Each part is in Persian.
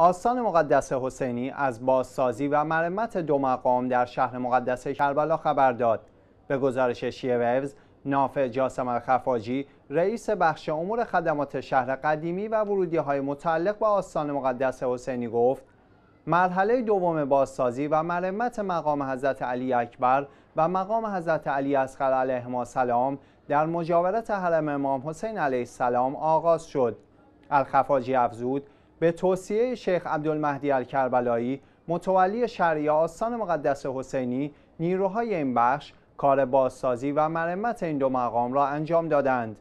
آستان مقدس حسینی از بازسازی و مرمت دو مقام در شهر مقدس کربلا خبر داد. به گزارش شیه ویوز، نافع جاسم الخفاجی رئیس بخش امور خدمات شهر قدیمی و ورودی های متعلق به آستان مقدس حسینی گفت مرحله دوم بازسازی و مرمت مقام حضرت علی اکبر و مقام حضرت علی اصغر ما سلام در مجاورت حرم امام حسین علیه السلام آغاز شد الخفاجی افزود به توصیه شیخ عبدالمهدی الکربلایی متولی شرعی آستان مقدس حسینی نیروهای این بخش کار بازسازی و مرمت این دو مقام را انجام دادند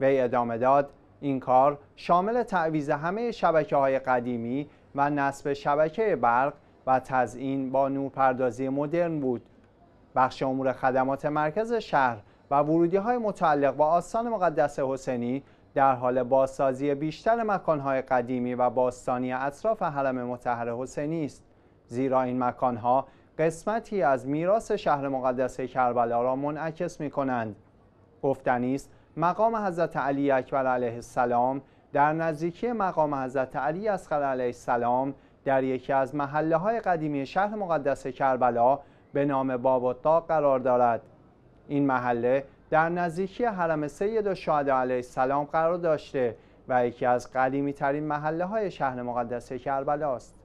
وی ادامه داد این کار شامل تعویض همه شبکه های قدیمی و نصب شبکه برق و تزئین با نورپردازی مدرن بود بخش امور خدمات مرکز شهر و ورودی های متعلق با آستان مقدس حسینی در حال بازسازی بیشتر مکانهای قدیمی و باستانی اطراف حرم مطهر حسینی است زیرا این مکانها قسمتی از میراث شهر مقدس کربلا را منعکس می کنند گفتنی است مقام حضرت علی اکبر علیه السلام در نزدیکی مقام حضرت علی اصغر علیه السلام در یکی از محله های قدیمی شهر مقدس کربلا به نام باب قرار دارد این محله در نزدیکی حرم سید شهده علیه السلام قرار داشته و یکی از قدیمی ترین محله های شهر مقدس کربلا است.